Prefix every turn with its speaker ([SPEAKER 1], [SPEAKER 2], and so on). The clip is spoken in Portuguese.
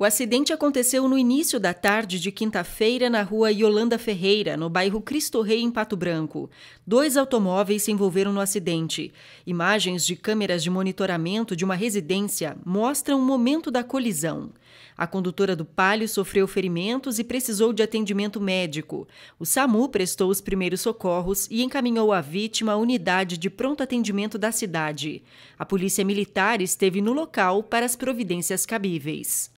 [SPEAKER 1] O acidente aconteceu no início da tarde de quinta-feira na rua Yolanda Ferreira, no bairro Cristo Rei, em Pato Branco. Dois automóveis se envolveram no acidente. Imagens de câmeras de monitoramento de uma residência mostram o momento da colisão. A condutora do Palio sofreu ferimentos e precisou de atendimento médico. O SAMU prestou os primeiros socorros e encaminhou a vítima à unidade de pronto atendimento da cidade. A Polícia Militar esteve no local para as providências cabíveis.